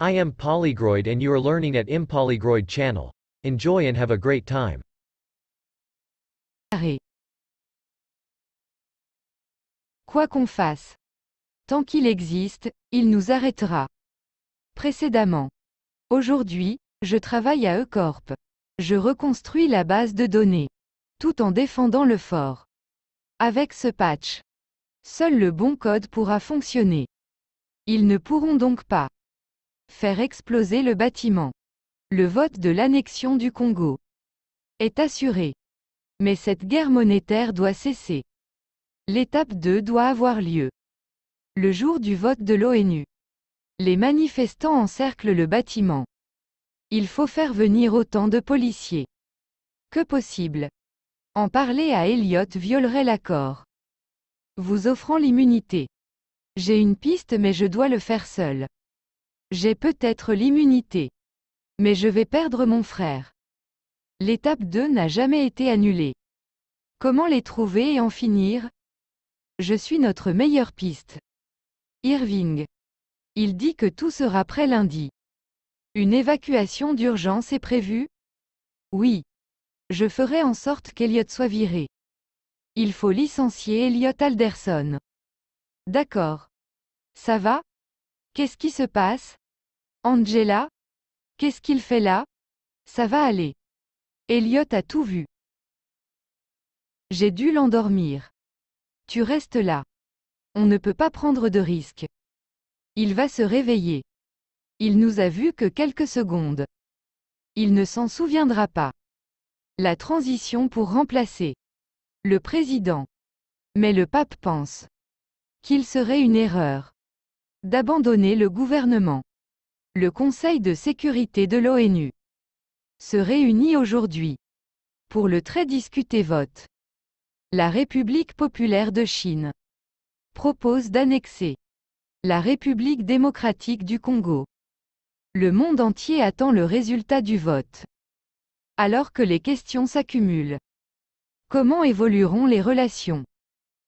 I am Polygroid and you are learning at Impolygroid channel. Enjoy and have a great time. Quoi qu'on fasse. Tant qu'il existe, il nous arrêtera. Précédemment. Aujourd'hui, je travaille à Ecorp. Je reconstruis la base de données. Tout en défendant le fort. Avec ce patch. Seul le bon code pourra fonctionner. Ils ne pourront donc pas Faire exploser le bâtiment. Le vote de l'annexion du Congo est assuré. Mais cette guerre monétaire doit cesser. L'étape 2 doit avoir lieu. Le jour du vote de l'ONU. Les manifestants encerclent le bâtiment. Il faut faire venir autant de policiers que possible. En parler à Elliot violerait l'accord. Vous offrant l'immunité. J'ai une piste mais je dois le faire seul. J'ai peut-être l'immunité. Mais je vais perdre mon frère. L'étape 2 n'a jamais été annulée. Comment les trouver et en finir Je suis notre meilleure piste. Irving. Il dit que tout sera prêt lundi. Une évacuation d'urgence est prévue Oui. Je ferai en sorte qu'Eliot soit viré. Il faut licencier Elliot Alderson. D'accord. Ça va Qu'est-ce qui se passe Angela Qu'est-ce qu'il fait là Ça va aller. Elliot a tout vu. J'ai dû l'endormir. Tu restes là. On ne peut pas prendre de risques. Il va se réveiller. Il nous a vus que quelques secondes. Il ne s'en souviendra pas. La transition pour remplacer le président. Mais le pape pense qu'il serait une erreur d'abandonner le gouvernement. Le Conseil de sécurité de l'ONU se réunit aujourd'hui pour le très discuté vote. La République populaire de Chine propose d'annexer la République démocratique du Congo. Le monde entier attend le résultat du vote. Alors que les questions s'accumulent. Comment évolueront les relations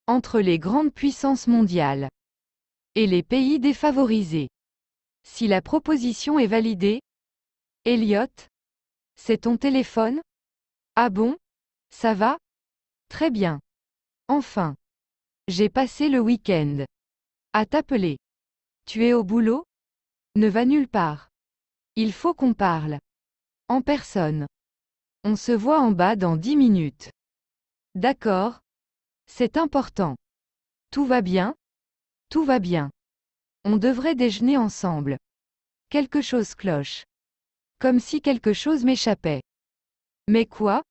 entre les grandes puissances mondiales et les pays défavorisés si la proposition est validée, Elliot, c'est ton téléphone Ah bon Ça va Très bien. Enfin. J'ai passé le week-end. À t'appeler. Tu es au boulot Ne va nulle part. Il faut qu'on parle. En personne. On se voit en bas dans dix minutes. D'accord. C'est important. Tout va bien Tout va bien. On devrait déjeuner ensemble. Quelque chose cloche. Comme si quelque chose m'échappait. Mais quoi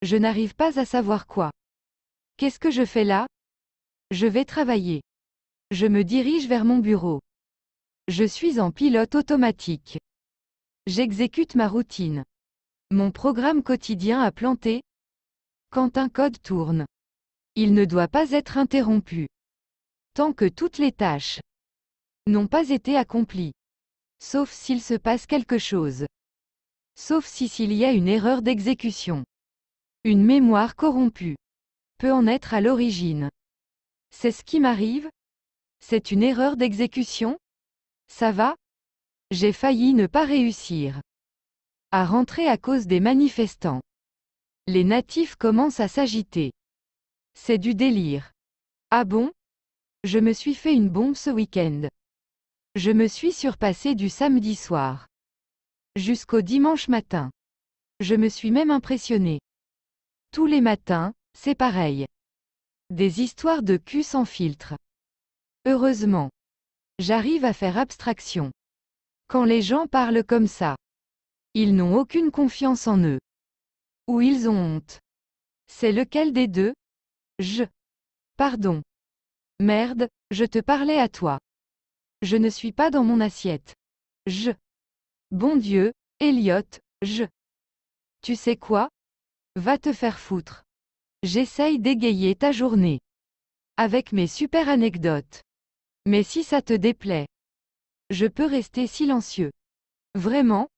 Je n'arrive pas à savoir quoi. Qu'est-ce que je fais là Je vais travailler. Je me dirige vers mon bureau. Je suis en pilote automatique. J'exécute ma routine. Mon programme quotidien a planté. Quand un code tourne, il ne doit pas être interrompu. Tant que toutes les tâches n'ont pas été accomplis. Sauf s'il se passe quelque chose. Sauf si s'il y a une erreur d'exécution. Une mémoire corrompue peut en être à l'origine. C'est ce qui m'arrive C'est une erreur d'exécution Ça va J'ai failli ne pas réussir à rentrer à cause des manifestants. Les natifs commencent à s'agiter. C'est du délire. Ah bon Je me suis fait une bombe ce week-end. Je me suis surpassé du samedi soir jusqu'au dimanche matin. Je me suis même impressionné. Tous les matins, c'est pareil. Des histoires de cul sans filtre. Heureusement. J'arrive à faire abstraction. Quand les gens parlent comme ça, ils n'ont aucune confiance en eux. Ou ils ont honte. C'est lequel des deux Je. Pardon. Merde, je te parlais à toi. Je ne suis pas dans mon assiette. Je. Bon Dieu, Elliot, je. Tu sais quoi Va te faire foutre. J'essaye d'égayer ta journée. Avec mes super anecdotes. Mais si ça te déplaît, je peux rester silencieux. Vraiment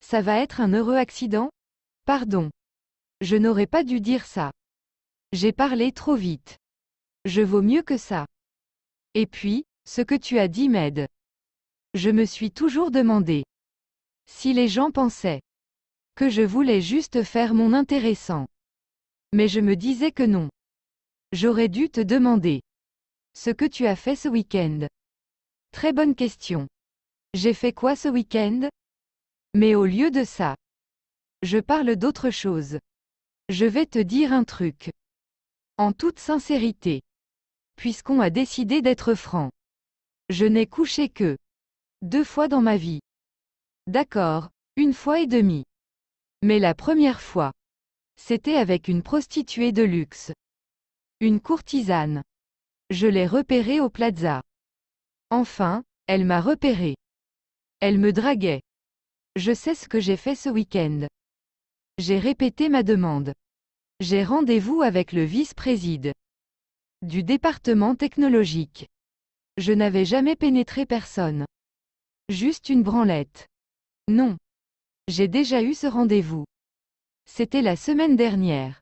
Ça va être un heureux accident Pardon. Je n'aurais pas dû dire ça. J'ai parlé trop vite. Je vaux mieux que ça. Et puis, ce que tu as dit m'aide. Je me suis toujours demandé. Si les gens pensaient que je voulais juste faire mon intéressant. Mais je me disais que non. J'aurais dû te demander ce que tu as fait ce week-end. Très bonne question. J'ai fait quoi ce week-end Mais au lieu de ça, je parle d'autre chose. Je vais te dire un truc. En toute sincérité. Puisqu'on a décidé d'être franc. Je n'ai couché que deux fois dans ma vie. D'accord, une fois et demie. Mais la première fois, c'était avec une prostituée de luxe. Une courtisane. Je l'ai repérée au plaza. Enfin, elle m'a repérée. Elle me draguait. Je sais ce que j'ai fait ce week-end. J'ai répété ma demande. J'ai rendez-vous avec le vice-préside du département technologique. Je n'avais jamais pénétré personne. Juste une branlette. Non. J'ai déjà eu ce rendez-vous. C'était la semaine dernière.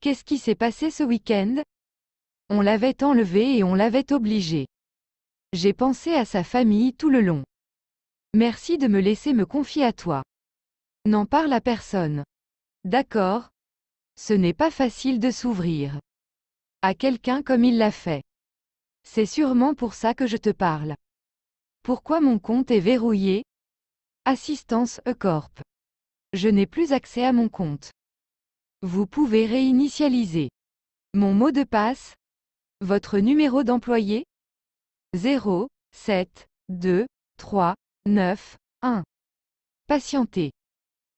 Qu'est-ce qui s'est passé ce week-end On l'avait enlevé et on l'avait obligé. J'ai pensé à sa famille tout le long. Merci de me laisser me confier à toi. N'en parle à personne. D'accord Ce n'est pas facile de s'ouvrir. À quelqu'un comme il l'a fait. C'est sûrement pour ça que je te parle. Pourquoi mon compte est verrouillé Assistance e Je n'ai plus accès à mon compte. Vous pouvez réinitialiser. Mon mot de passe Votre numéro d'employé 0, 7, 2, 3, 9, 1. Patientez.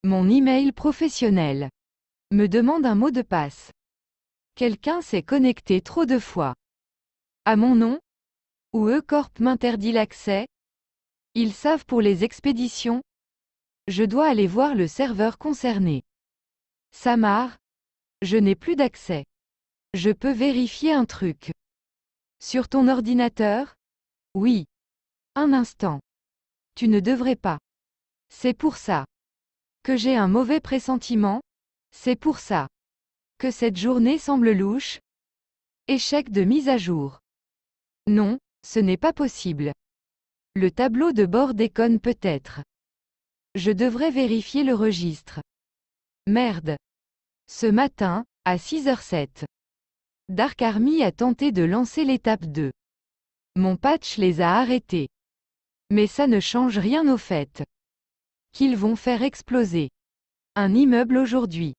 Mon email professionnel me demande un mot de passe. Quelqu'un s'est connecté trop de fois à mon nom, ou e m'interdit l'accès, ils savent pour les expéditions, je dois aller voir le serveur concerné. Samar, je n'ai plus d'accès. Je peux vérifier un truc. Sur ton ordinateur Oui. Un instant. Tu ne devrais pas. C'est pour ça. Que j'ai un mauvais pressentiment C'est pour ça. Que cette journée semble louche Échec de mise à jour. Non, ce n'est pas possible. Le tableau de bord déconne peut-être. Je devrais vérifier le registre. Merde. Ce matin, à 6h07. Dark Army a tenté de lancer l'étape 2. Mon patch les a arrêtés. Mais ça ne change rien au fait. Qu'ils vont faire exploser. Un immeuble aujourd'hui.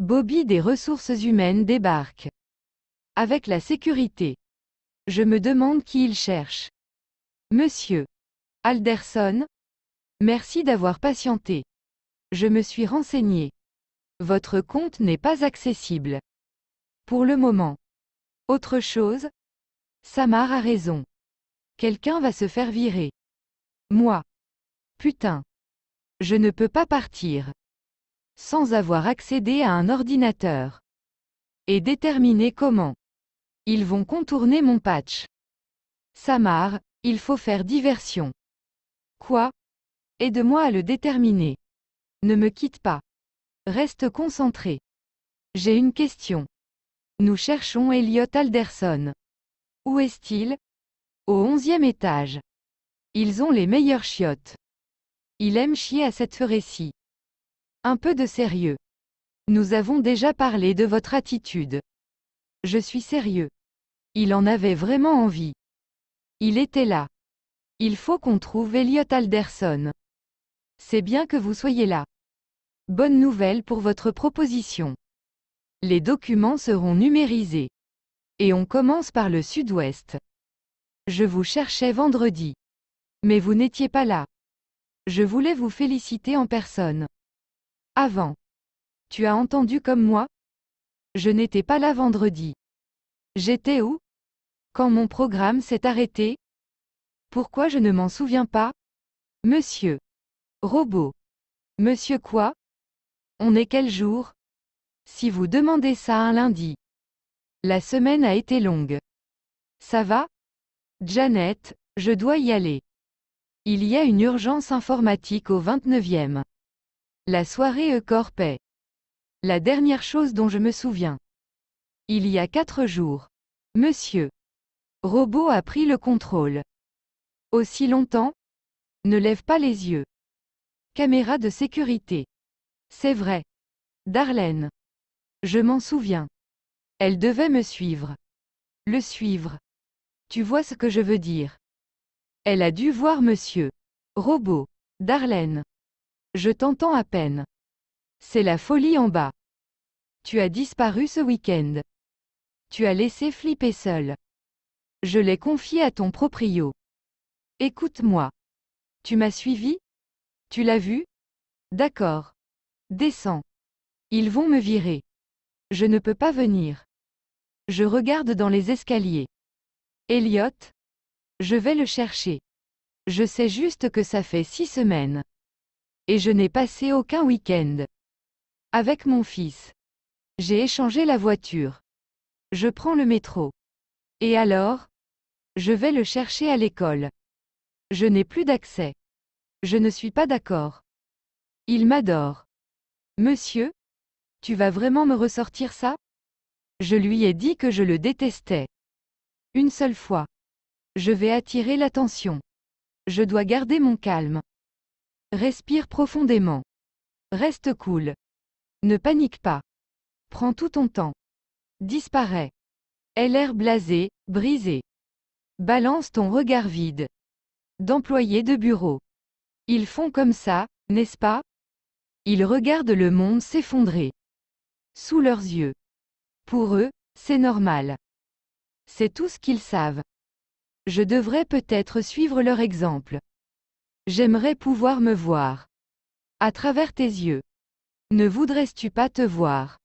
Bobby des ressources humaines débarque. Avec la sécurité. Je me demande qui il cherche. Monsieur. Alderson. Merci d'avoir patienté. Je me suis renseigné. Votre compte n'est pas accessible. Pour le moment. Autre chose Samar a raison. Quelqu'un va se faire virer. Moi. Putain. Je ne peux pas partir. Sans avoir accédé à un ordinateur. Et déterminer comment. Ils vont contourner mon patch. Samar, il faut faire diversion. Quoi Aide-moi à le déterminer. Ne me quitte pas. Reste concentré. J'ai une question. Nous cherchons Elliot Alderson. Où est-il Au onzième étage. Ils ont les meilleurs chiottes. Il aime chier à cette récit. Un peu de sérieux. Nous avons déjà parlé de votre attitude. Je suis sérieux. Il en avait vraiment envie. Il était là. Il faut qu'on trouve Elliot Alderson. C'est bien que vous soyez là. Bonne nouvelle pour votre proposition. Les documents seront numérisés. Et on commence par le sud-ouest. Je vous cherchais vendredi. Mais vous n'étiez pas là. Je voulais vous féliciter en personne. Avant. Tu as entendu comme moi je n'étais pas là vendredi. J'étais où Quand mon programme s'est arrêté Pourquoi je ne m'en souviens pas Monsieur. Robot. Monsieur quoi On est quel jour Si vous demandez ça un lundi. La semaine a été longue. Ça va Janet, je dois y aller. Il y a une urgence informatique au 29e. La soirée e la dernière chose dont je me souviens. Il y a quatre jours. Monsieur. Robot a pris le contrôle. Aussi longtemps Ne lève pas les yeux. Caméra de sécurité. C'est vrai. Darlene. Je m'en souviens. Elle devait me suivre. Le suivre. Tu vois ce que je veux dire. Elle a dû voir monsieur. Robot. Darlene. Je t'entends à peine. C'est la folie en bas. Tu as disparu ce week-end. Tu as laissé flipper seul. Je l'ai confié à ton proprio. Écoute-moi. Tu m'as suivi Tu l'as vu D'accord. Descends. Ils vont me virer. Je ne peux pas venir. Je regarde dans les escaliers. Elliot Je vais le chercher. Je sais juste que ça fait six semaines. Et je n'ai passé aucun week-end. Avec mon fils. J'ai échangé la voiture. Je prends le métro. Et alors Je vais le chercher à l'école. Je n'ai plus d'accès. Je ne suis pas d'accord. Il m'adore. Monsieur Tu vas vraiment me ressortir ça Je lui ai dit que je le détestais. Une seule fois. Je vais attirer l'attention. Je dois garder mon calme. Respire profondément. Reste cool. Ne panique pas. Prends tout ton temps. Disparais. a l'air blasée, brisé. Balance ton regard vide. D'employés de bureau. Ils font comme ça, n'est-ce pas Ils regardent le monde s'effondrer. Sous leurs yeux. Pour eux, c'est normal. C'est tout ce qu'ils savent. Je devrais peut-être suivre leur exemple. J'aimerais pouvoir me voir. À travers tes yeux. Ne voudrais-tu pas te voir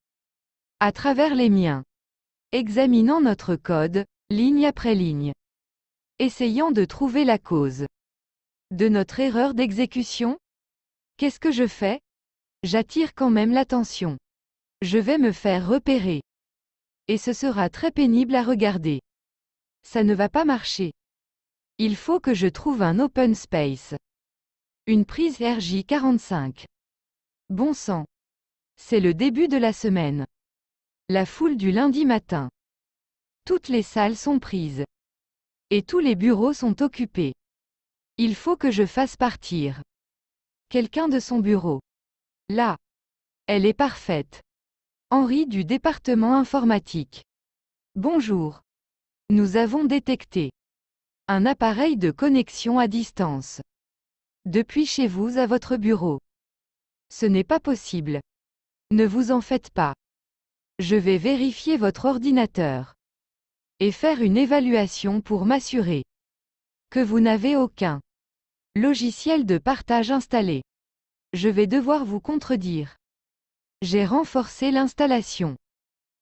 à travers les miens Examinant notre code, ligne après ligne. Essayant de trouver la cause de notre erreur d'exécution Qu'est-ce que je fais J'attire quand même l'attention. Je vais me faire repérer. Et ce sera très pénible à regarder. Ça ne va pas marcher. Il faut que je trouve un open space. Une prise RJ45. Bon sang. C'est le début de la semaine. La foule du lundi matin. Toutes les salles sont prises. Et tous les bureaux sont occupés. Il faut que je fasse partir. Quelqu'un de son bureau. Là. Elle est parfaite. Henri du département informatique. Bonjour. Nous avons détecté un appareil de connexion à distance. Depuis chez vous à votre bureau. Ce n'est pas possible. Ne vous en faites pas. Je vais vérifier votre ordinateur et faire une évaluation pour m'assurer que vous n'avez aucun logiciel de partage installé. Je vais devoir vous contredire. J'ai renforcé l'installation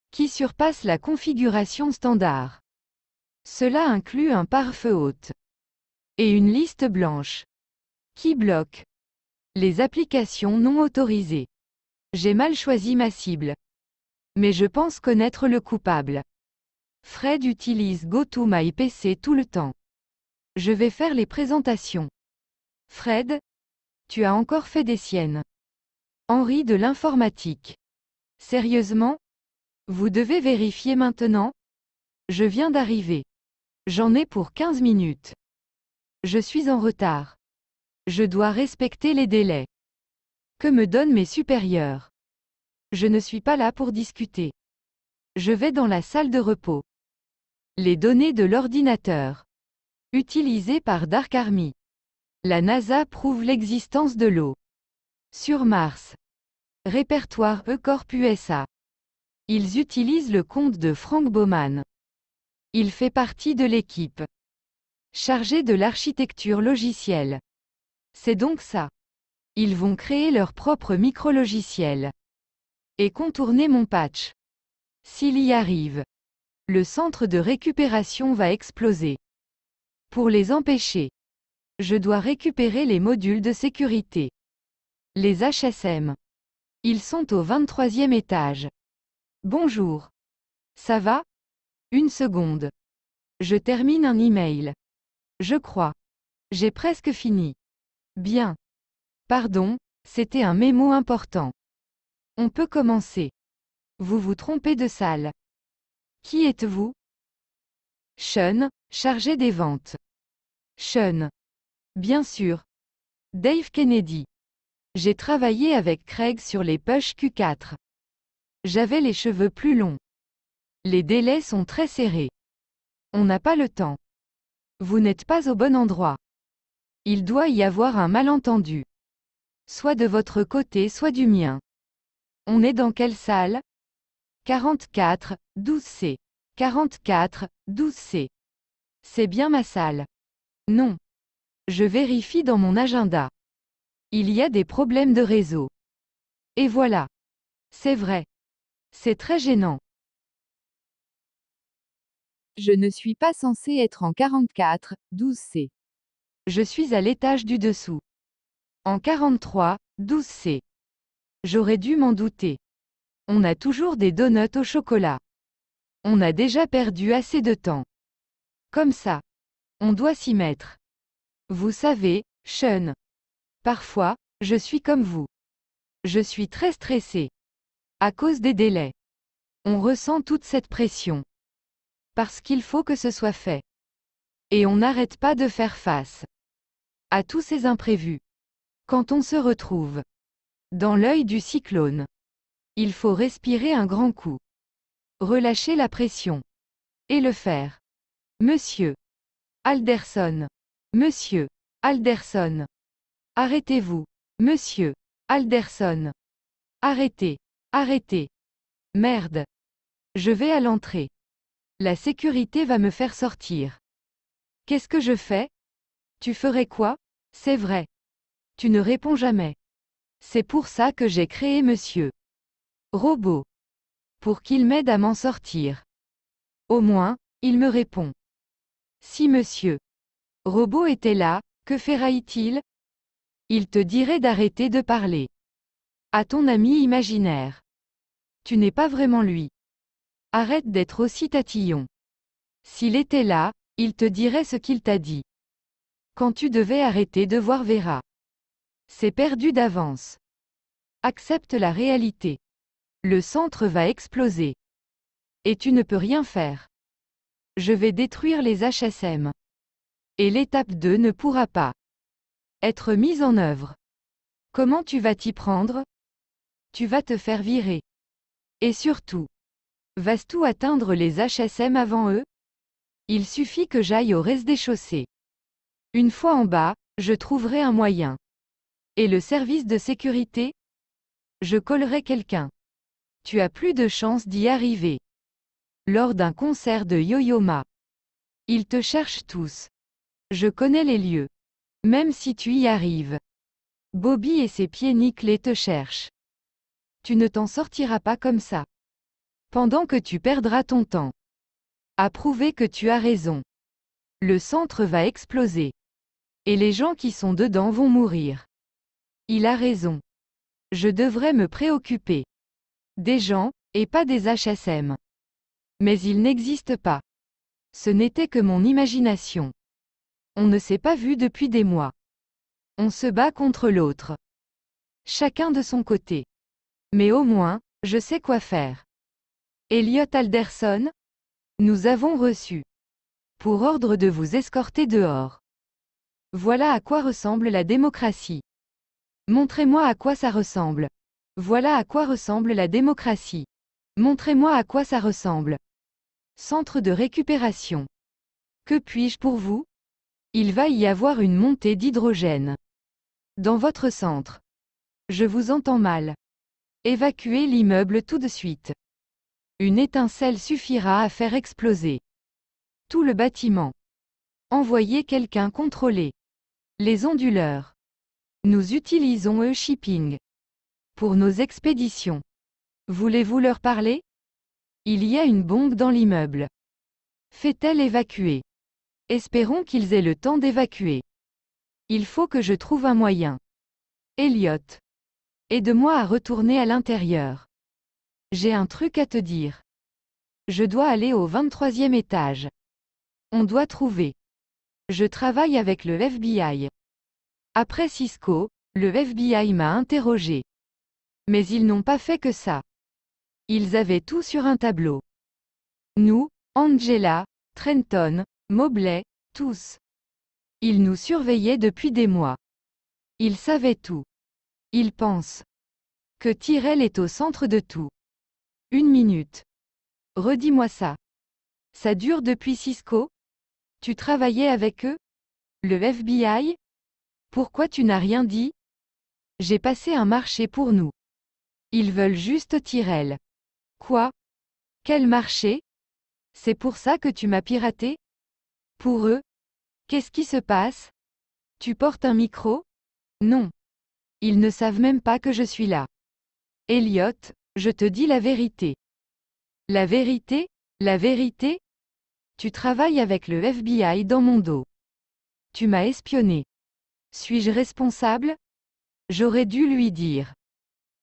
qui surpasse la configuration standard. Cela inclut un pare-feu haute. et une liste blanche qui bloque les applications non autorisées. J'ai mal choisi ma cible. Mais je pense connaître le coupable. Fred utilise GoToMyPC tout le temps. Je vais faire les présentations. Fred, tu as encore fait des siennes. Henri de l'informatique. Sérieusement Vous devez vérifier maintenant Je viens d'arriver. J'en ai pour 15 minutes. Je suis en retard. Je dois respecter les délais me donnent mes supérieurs. Je ne suis pas là pour discuter. Je vais dans la salle de repos. Les données de l'ordinateur. Utilisées par Dark Army. La NASA prouve l'existence de l'eau. Sur Mars. Répertoire E-Corp USA. Ils utilisent le compte de Frank Bowman. Il fait partie de l'équipe chargée de l'architecture logicielle. C'est donc ça. Ils vont créer leur propre micro-logiciel. Et contourner mon patch. S'il y arrive, le centre de récupération va exploser. Pour les empêcher, je dois récupérer les modules de sécurité. Les HSM. Ils sont au 23e étage. Bonjour. Ça va Une seconde. Je termine un email. Je crois. J'ai presque fini. Bien. Pardon, c'était un mémo important. On peut commencer. Vous vous trompez de salle. Qui êtes-vous Sean, chargé des ventes. Sean. Bien sûr. Dave Kennedy. J'ai travaillé avec Craig sur les push Q4. J'avais les cheveux plus longs. Les délais sont très serrés. On n'a pas le temps. Vous n'êtes pas au bon endroit. Il doit y avoir un malentendu soit de votre côté soit du mien. On est dans quelle salle 44, 12C. 44, 12C. C'est bien ma salle. Non. Je vérifie dans mon agenda. Il y a des problèmes de réseau. Et voilà. C'est vrai. C'est très gênant. Je ne suis pas censé être en 44, 12C. Je suis à l'étage du dessous. En 43, 12C. J'aurais dû m'en douter. On a toujours des donuts au chocolat. On a déjà perdu assez de temps. Comme ça. On doit s'y mettre. Vous savez, Sean. Parfois, je suis comme vous. Je suis très stressé. À cause des délais. On ressent toute cette pression. Parce qu'il faut que ce soit fait. Et on n'arrête pas de faire face à tous ces imprévus. Quand on se retrouve dans l'œil du cyclone, il faut respirer un grand coup, relâcher la pression, et le faire. Monsieur Alderson, Monsieur Alderson, arrêtez-vous, Monsieur Alderson, arrêtez, arrêtez. Merde. Je vais à l'entrée. La sécurité va me faire sortir. Qu'est-ce que je fais Tu ferais quoi C'est vrai. Tu ne réponds jamais. C'est pour ça que j'ai créé Monsieur Robot. Pour qu'il m'aide à m'en sortir. Au moins, il me répond. Si Monsieur Robot était là, que ferait-il Il te dirait d'arrêter de parler. À ton ami imaginaire. Tu n'es pas vraiment lui. Arrête d'être aussi tatillon. S'il était là, il te dirait ce qu'il t'a dit. Quand tu devais arrêter de voir Vera. C'est perdu d'avance. Accepte la réalité. Le centre va exploser. Et tu ne peux rien faire. Je vais détruire les HSM. Et l'étape 2 ne pourra pas être mise en œuvre. Comment tu vas t'y prendre Tu vas te faire virer. Et surtout, vas-tu atteindre les HSM avant eux Il suffit que j'aille au reste des chaussées. Une fois en bas, je trouverai un moyen. Et le service de sécurité Je collerai quelqu'un. Tu as plus de chance d'y arriver. Lors d'un concert de Yoyoma. Ils te cherchent tous. Je connais les lieux. Même si tu y arrives. Bobby et ses pieds nickelés te cherchent. Tu ne t'en sortiras pas comme ça. Pendant que tu perdras ton temps. À prouver que tu as raison. Le centre va exploser. Et les gens qui sont dedans vont mourir. Il a raison. Je devrais me préoccuper des gens, et pas des HSM. Mais ils n'existent pas. Ce n'était que mon imagination. On ne s'est pas vu depuis des mois. On se bat contre l'autre. Chacun de son côté. Mais au moins, je sais quoi faire. Elliot Alderson Nous avons reçu. Pour ordre de vous escorter dehors. Voilà à quoi ressemble la démocratie. Montrez-moi à quoi ça ressemble. Voilà à quoi ressemble la démocratie. Montrez-moi à quoi ça ressemble. Centre de récupération. Que puis-je pour vous Il va y avoir une montée d'hydrogène. Dans votre centre. Je vous entends mal. Évacuez l'immeuble tout de suite. Une étincelle suffira à faire exploser. Tout le bâtiment. Envoyez quelqu'un contrôler. Les onduleurs. Nous utilisons e-shipping pour nos expéditions. Voulez-vous leur parler Il y a une bombe dans l'immeuble. Fait-elle évacuer Espérons qu'ils aient le temps d'évacuer. Il faut que je trouve un moyen. Elliot. Aide-moi à retourner à l'intérieur. J'ai un truc à te dire. Je dois aller au 23e étage. On doit trouver. Je travaille avec le FBI. Après Cisco, le FBI m'a interrogé. Mais ils n'ont pas fait que ça. Ils avaient tout sur un tableau. Nous, Angela, Trenton, Mobley, tous. Ils nous surveillaient depuis des mois. Ils savaient tout. Ils pensent que Tyrell est au centre de tout. Une minute. Redis-moi ça. Ça dure depuis Cisco Tu travaillais avec eux Le FBI pourquoi tu n'as rien dit J'ai passé un marché pour nous. Ils veulent juste Tyrell. Quoi Quel marché C'est pour ça que tu m'as piraté Pour eux Qu'est-ce qui se passe Tu portes un micro Non. Ils ne savent même pas que je suis là. Elliot, je te dis la vérité. La vérité La vérité Tu travailles avec le FBI dans mon dos. Tu m'as espionné. Suis-je responsable J'aurais dû lui dire.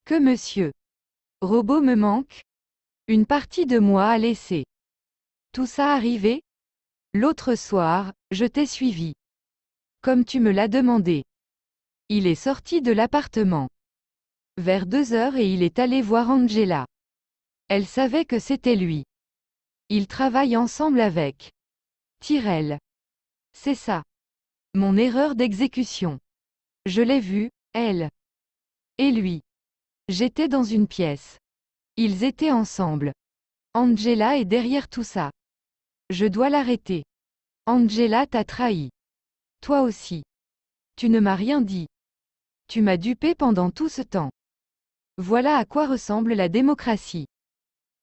Que monsieur Robot me manque Une partie de moi a laissé. »« Tout ça arrivé L'autre soir, je t'ai suivi. Comme tu me l'as demandé. Il est sorti de l'appartement. Vers deux heures et il est allé voir Angela. Elle savait que c'était lui. Il travaille ensemble avec Tyrell. C'est ça. Mon erreur d'exécution. Je l'ai vue, elle. Et lui. J'étais dans une pièce. Ils étaient ensemble. Angela est derrière tout ça. Je dois l'arrêter. Angela t'a trahi. Toi aussi. Tu ne m'as rien dit. Tu m'as dupé pendant tout ce temps. Voilà à quoi ressemble la démocratie.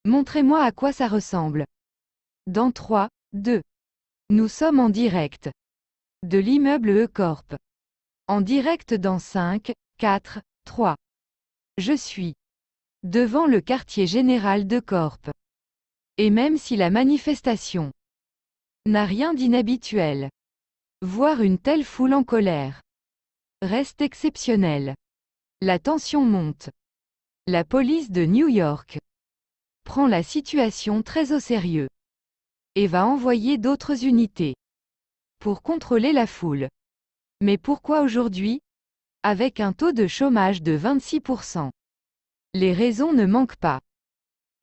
Montrez-moi à quoi ça ressemble. Dans 3, 2. Nous sommes en direct de l'immeuble E-Corp. En direct dans 5, 4, 3. Je suis devant le quartier général de Corp. Et même si la manifestation n'a rien d'inhabituel, voir une telle foule en colère reste exceptionnel. La tension monte. La police de New York prend la situation très au sérieux et va envoyer d'autres unités pour contrôler la foule. Mais pourquoi aujourd'hui Avec un taux de chômage de 26%. Les raisons ne manquent pas.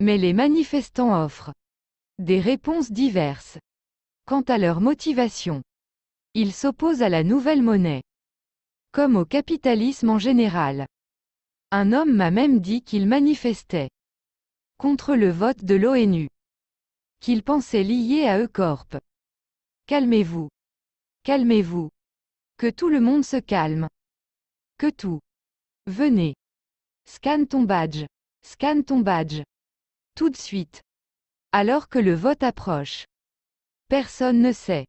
Mais les manifestants offrent des réponses diverses. Quant à leur motivation, ils s'opposent à la nouvelle monnaie, comme au capitalisme en général. Un homme m'a même dit qu'il manifestait contre le vote de l'ONU, qu'il pensait lié à Ecorp. Calmez-vous. Calmez-vous. Que tout le monde se calme. Que tout. Venez. Scanne ton badge. Scanne ton badge. Tout de suite. Alors que le vote approche. Personne ne sait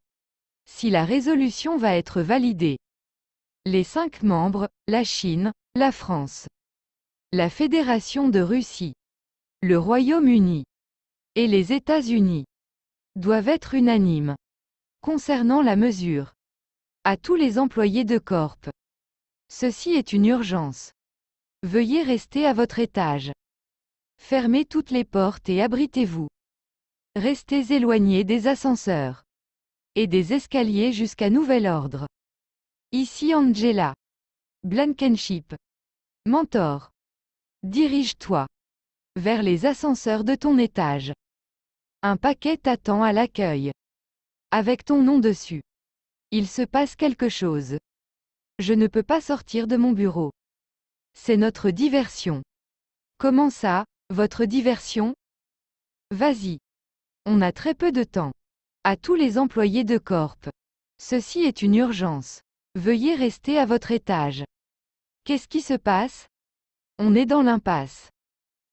si la résolution va être validée. Les cinq membres, la Chine, la France, la Fédération de Russie, le Royaume-Uni et les États-Unis, doivent être unanimes. Concernant la mesure. À tous les employés de Corp. Ceci est une urgence. Veuillez rester à votre étage. Fermez toutes les portes et abritez-vous. Restez éloignés des ascenseurs et des escaliers jusqu'à nouvel ordre. Ici Angela. Blankenship. Mentor. Dirige-toi vers les ascenseurs de ton étage. Un paquet t'attend à l'accueil. Avec ton nom dessus. Il se passe quelque chose. Je ne peux pas sortir de mon bureau. C'est notre diversion. Comment ça, votre diversion Vas-y. On a très peu de temps. À tous les employés de Corp. Ceci est une urgence. Veuillez rester à votre étage. Qu'est-ce qui se passe On est dans l'impasse.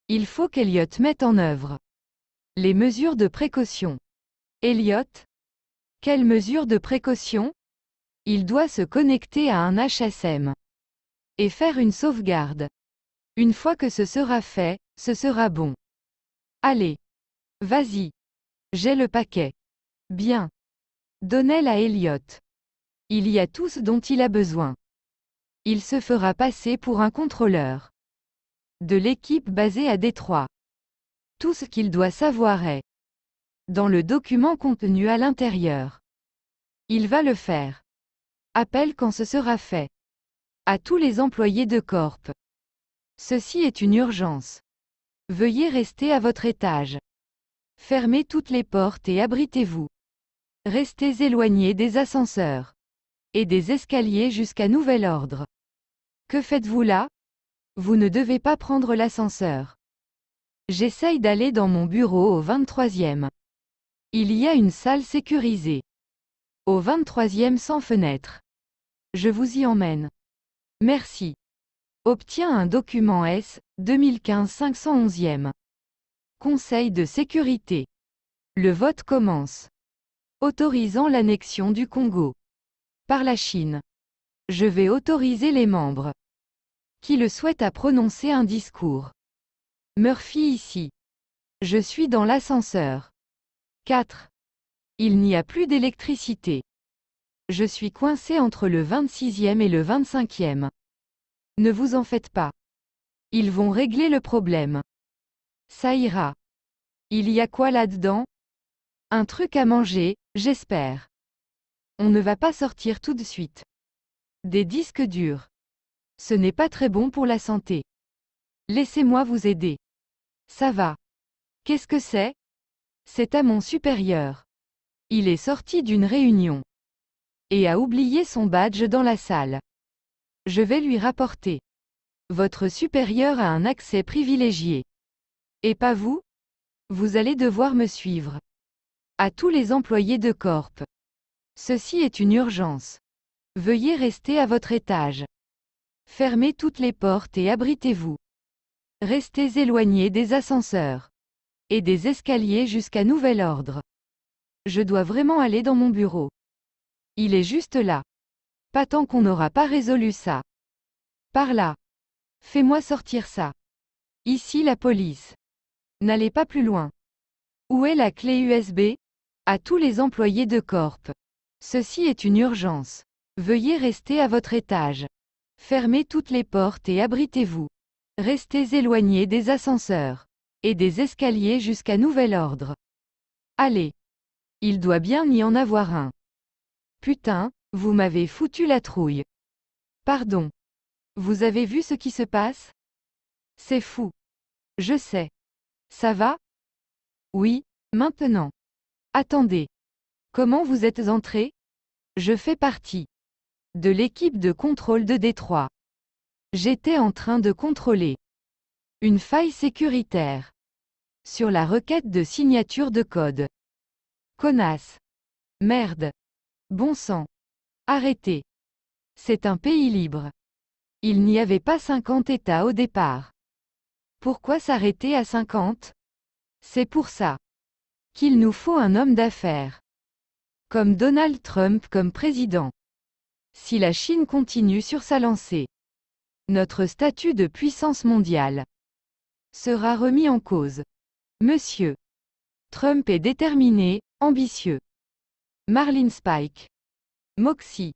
Il faut qu'Eliott mette en œuvre les mesures de précaution. Elliott, quelle mesure de précaution Il doit se connecter à un HSM et faire une sauvegarde. Une fois que ce sera fait, ce sera bon. Allez. Vas-y. J'ai le paquet. Bien. donnez le à Elliot. Il y a tout ce dont il a besoin. Il se fera passer pour un contrôleur de l'équipe basée à Détroit. Tout ce qu'il doit savoir est dans le document contenu à l'intérieur. Il va le faire. Appel quand ce sera fait. À tous les employés de Corp. Ceci est une urgence. Veuillez rester à votre étage. Fermez toutes les portes et abritez-vous. Restez éloignés des ascenseurs et des escaliers jusqu'à nouvel ordre. Que faites-vous là Vous ne devez pas prendre l'ascenseur. J'essaye d'aller dans mon bureau au 23e. Il y a une salle sécurisée. Au 23e sans fenêtre. Je vous y emmène. Merci. Obtiens un document S, 2015-511e. Conseil de sécurité. Le vote commence. Autorisant l'annexion du Congo. Par la Chine. Je vais autoriser les membres qui le souhaitent à prononcer un discours. Murphy ici. Je suis dans l'ascenseur. 4. Il n'y a plus d'électricité. Je suis coincé entre le 26e et le 25e. Ne vous en faites pas. Ils vont régler le problème. Ça ira. Il y a quoi là-dedans Un truc à manger, j'espère. On ne va pas sortir tout de suite. Des disques durs. Ce n'est pas très bon pour la santé. Laissez-moi vous aider. Ça va. Qu'est-ce que c'est c'est à mon supérieur. Il est sorti d'une réunion. Et a oublié son badge dans la salle. Je vais lui rapporter. Votre supérieur a un accès privilégié. Et pas vous Vous allez devoir me suivre. À tous les employés de Corp. Ceci est une urgence. Veuillez rester à votre étage. Fermez toutes les portes et abritez-vous. Restez éloignés des ascenseurs. Et des escaliers jusqu'à nouvel ordre. Je dois vraiment aller dans mon bureau. Il est juste là. Pas tant qu'on n'aura pas résolu ça. Par là. Fais-moi sortir ça. Ici la police. N'allez pas plus loin. Où est la clé USB À tous les employés de Corp. Ceci est une urgence. Veuillez rester à votre étage. Fermez toutes les portes et abritez-vous. Restez éloignés des ascenseurs et des escaliers jusqu'à nouvel ordre. Allez. Il doit bien y en avoir un. Putain, vous m'avez foutu la trouille. Pardon. Vous avez vu ce qui se passe C'est fou. Je sais. Ça va Oui, maintenant. Attendez. Comment vous êtes entré Je fais partie de l'équipe de contrôle de Détroit. J'étais en train de contrôler une faille sécuritaire sur la requête de signature de code. Connasse. Merde. Bon sang. Arrêtez. C'est un pays libre. Il n'y avait pas 50 États au départ. Pourquoi s'arrêter à 50 C'est pour ça qu'il nous faut un homme d'affaires. Comme Donald Trump comme président. Si la Chine continue sur sa lancée, notre statut de puissance mondiale sera remis en cause. Monsieur. Trump est déterminé, ambitieux. Marlene Spike. Moxie.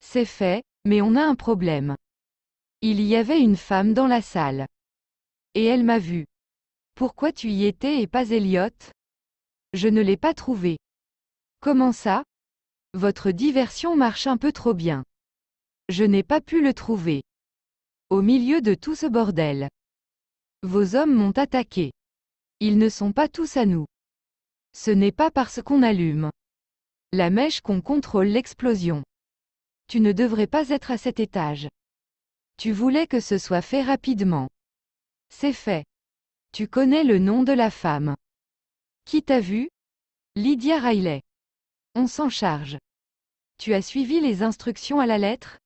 C'est fait, mais on a un problème. Il y avait une femme dans la salle. Et elle m'a vu. Pourquoi tu y étais et pas Elliot Je ne l'ai pas trouvé. Comment ça Votre diversion marche un peu trop bien. Je n'ai pas pu le trouver. Au milieu de tout ce bordel. Vos hommes m'ont attaqué. Ils ne sont pas tous à nous. Ce n'est pas parce qu'on allume la mèche qu'on contrôle l'explosion. Tu ne devrais pas être à cet étage. Tu voulais que ce soit fait rapidement. C'est fait. Tu connais le nom de la femme. Qui t'a vu Lydia Riley. On s'en charge. Tu as suivi les instructions à la lettre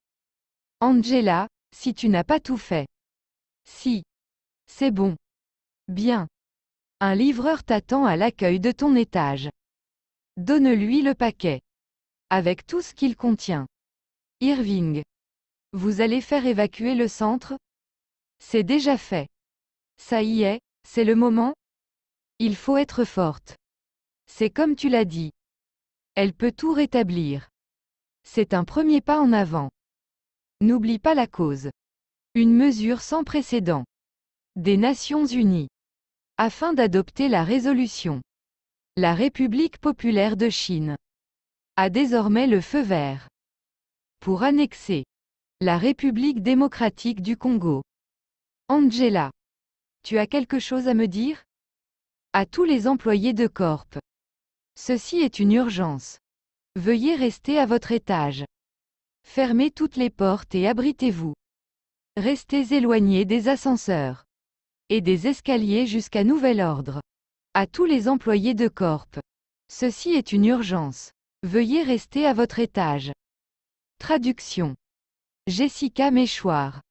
Angela, si tu n'as pas tout fait. Si. C'est bon. Bien. Un livreur t'attend à l'accueil de ton étage. Donne-lui le paquet. Avec tout ce qu'il contient. Irving. Vous allez faire évacuer le centre C'est déjà fait. Ça y est, c'est le moment Il faut être forte. C'est comme tu l'as dit. Elle peut tout rétablir. C'est un premier pas en avant. N'oublie pas la cause. Une mesure sans précédent. Des Nations Unies afin d'adopter la résolution. La République populaire de Chine a désormais le feu vert pour annexer la République démocratique du Congo. Angela, tu as quelque chose à me dire À tous les employés de Corp. Ceci est une urgence. Veuillez rester à votre étage. Fermez toutes les portes et abritez-vous. Restez éloignés des ascenseurs et des escaliers jusqu'à nouvel ordre. À tous les employés de Corp. Ceci est une urgence. Veuillez rester à votre étage. Traduction. Jessica Méchoir.